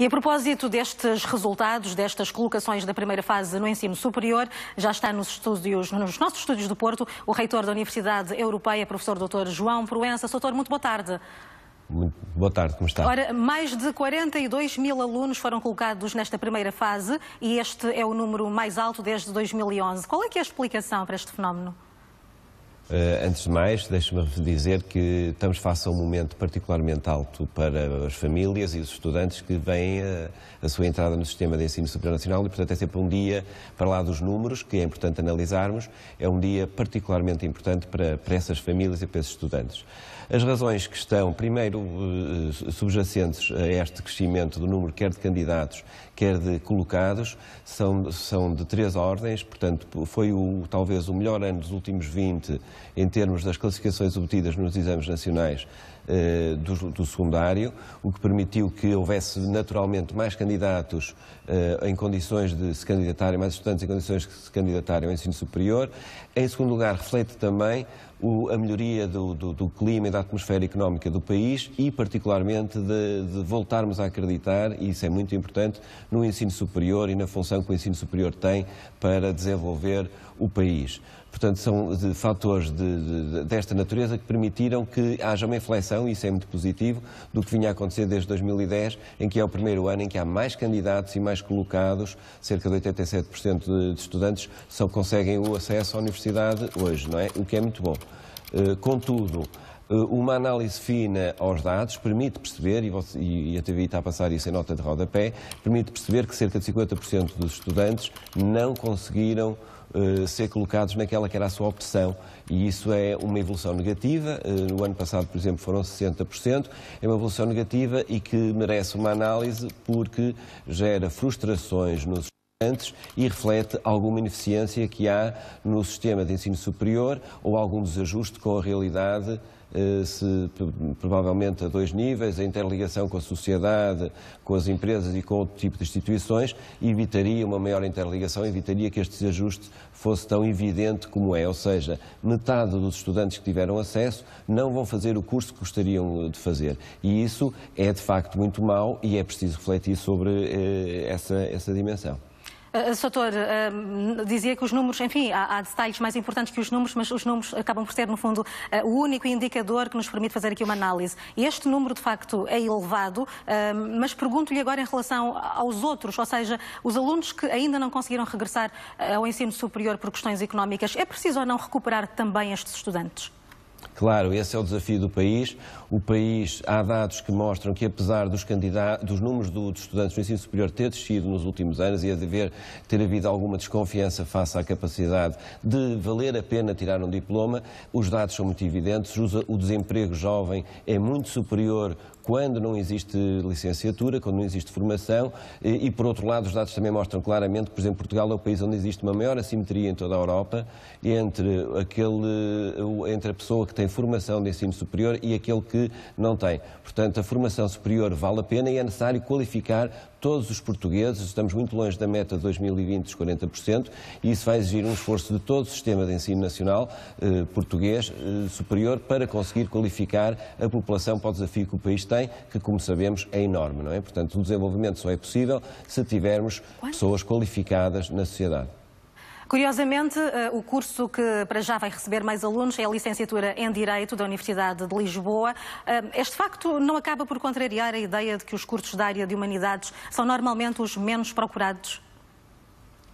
E a propósito destes resultados, destas colocações da primeira fase no ensino superior, já está nos estúdios, nos nossos estúdios do Porto, o reitor da Universidade Europeia, professor Dr. João Proença. Doutor, muito boa tarde. Muito boa tarde, como está? Ora, mais de 42 mil alunos foram colocados nesta primeira fase e este é o número mais alto desde 2011. Qual é, é a explicação para este fenómeno? Eh, antes de mais, deixe-me dizer que estamos face a um momento particularmente alto para as famílias e os estudantes que vêm a, eh, a, sua entrada no sistema de ensino superior nacional e, portanto, é sempre um dia, para lá dos números, que é importante analisarmos, é um dia particularmente importante para, para essas famílias e para esses estudantes. As razões que estão, primeiro, eh, subjacentes a este crescimento do número quer de candidatos, quer de colocados, são, são de três ordens, portanto, foi o, talvez o melhor ano dos últimos 20 em termos das classificações obtidas nos exames nacionais eh, do, do, secundário, o que permitiu que houvesse naturalmente mais candidatos eh, em condições de se candidatarem, mais estudantes em condições de se candidatarem ao ensino superior. Em segundo lugar, reflete também o, a melhoria do, do, do, clima e da atmosfera económica do país e, particularmente, de, de, voltarmos a acreditar, e isso é muito importante, no ensino superior e na função que o ensino superior tem para desenvolver o país. Portanto, são de fatores de, de, desta natureza que permitiram que haja uma inflexão, e isso é muito positivo, do que vinha a acontecer desde 2010, em que é o primeiro ano em que há mais candidatos e mais colocados, cerca de 87% de, de estudantes só conseguem o acesso à universidade hoje, não é? O que é muito bom. Uh, contudo, eh, uma análise fina aos dados permite perceber, e, você, e a TV está a passar isso em nota de rodapé, permite perceber que cerca de 50% dos estudantes não conseguiram eh, ser colocados naquela que era a sua opção. E isso é uma evolução negativa. no eh, ano passado, por exemplo, foram 60%. É uma evolução negativa e que merece uma análise porque gera frustrações nos antes e reflete alguma ineficiência que há no sistema de ensino superior ou algum desajuste com a realidade eh, se, provavelmente a dois níveis, a interligação com a sociedade, com as empresas e com outro tipo de instituições, evitaria uma maior interligação, evitaria que este desajuste fosse tão evidente como é. Ou seja, metade dos estudantes que tiveram acesso não vão fazer o curso que gostariam eh, de fazer. E isso é de facto muito mau e é preciso refletir sobre eh, essa, essa dimensão. Uh, eh, eh, Soutor, uh, eh, dizia que os números, enfim, há, há, detalhes mais importantes que os números, mas os números acabam por ser, no fundo, uh, o único indicador que nos permite fazer aqui uma análise. Este número, de facto, é elevado, mas pergunto-lhe agora em relação aos outros, ou seja, os alunos que ainda não conseguiram regressar ao ensino superior por questões económicas, é preciso ou não recuperar também estes estudantes? Claro, esse é o desafio do país. O país, há dados que mostram que, apesar dos, dos números do, dos estudantes do ensino superior ter descido nos últimos anos e a dever ter havido alguma desconfiança face à capacidade de valer a pena tirar um diploma, os dados são muito evidentes. O desemprego jovem é muito superior quando não existe licenciatura, quando não existe formação, e, e, por outro lado os dados também mostram claramente que, por exemplo, Portugal é o país onde existe uma maior assimetria em toda a Europa entre, aquele, entre a pessoa que tem formação de ensino superior e aquele que não tem. Portanto, a formação superior vale a pena e é necessário qualificar todos os portugueses. Estamos muito longe da meta de 2020 dos 40% e isso vai exigir um esforço de todo o sistema de ensino nacional eh, português eh, superior para conseguir qualificar a população para o desafio que o país tem, que, como sabemos, é enorme, não é? Portanto, o desenvolvimento só é possível se tivermos pessoas qualificadas na sociedade. Curiosamente, eh, o curso que para já vai receber mais alunos é a licenciatura em Direito da Universidade de Lisboa. Eh, este facto não acaba por contrariar a ideia de que os cursos da área de humanidades são normalmente os menos procurados?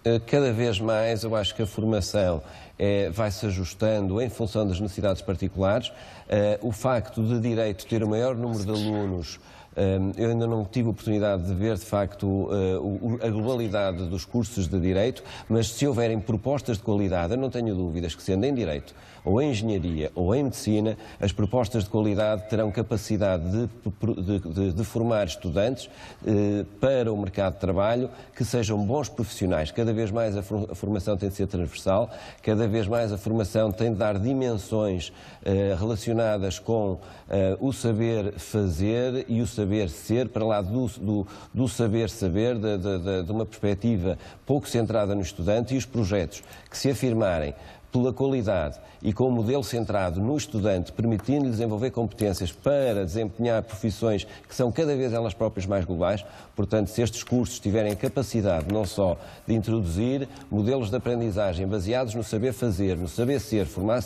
Eh, cada vez mais eu acho que a formação é, vai se ajustando em função das necessidades particulares. o facto de direito ter o maior número de alunos eu ainda não tive a oportunidade de ver, de facto, eh, a globalidade dos cursos de Direito, mas se houverem propostas de qualidade, eu não tenho dúvidas que, sendo em Direito, ou em Engenharia, ou em Medicina, as propostas de qualidade terão capacidade de, de, de formar estudantes eh, para o mercado de trabalho que sejam bons profissionais. Cada vez mais a formação tem de ser transversal, cada vez mais a formação tem de dar dimensões eh, relacionadas com o saber fazer e o saber saber ser, para lá do, do, do saber saber, de, de, de, uma perspectiva pouco centrada no estudante e os projetos que se afirmarem pela qualidade e com o um modelo centrado no estudante, permitindo-lhe desenvolver competências para desempenhar profissões que são cada vez elas próprias mais globais. Portanto, se estes cursos tiverem capacidade não só de introduzir modelos de aprendizagem baseados no saber fazer, no saber ser, formar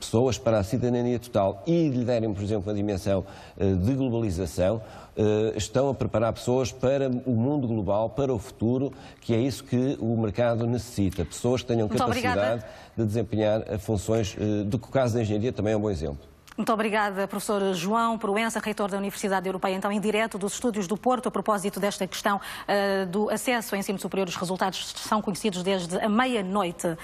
pessoas para a cidadania total e lhe derem, por exemplo, uma dimensão eh, de globalização, eh, estão a preparar pessoas para o mundo global, para o futuro, que é isso que o mercado necessita. Pessoas que tenham Muito capacidade obrigada. de desenvolver desempenhar eh, funções eh, do que o caso da engenharia também é um bom exemplo. Muito obrigada, professor João Proença, reitor da Universidade Europeia, então em direto dos estúdios do Porto, a propósito desta questão uh, do acesso ao ensino superior. Os resultados são conhecidos desde a meia-noite.